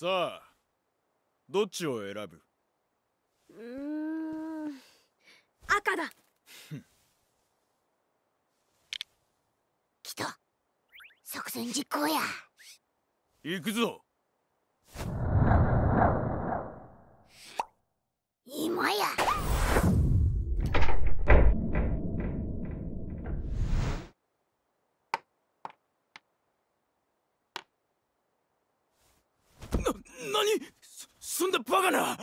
さあどっちを選ぶうん赤だ来た作戦実行や行くぞ今やなにすんだバカな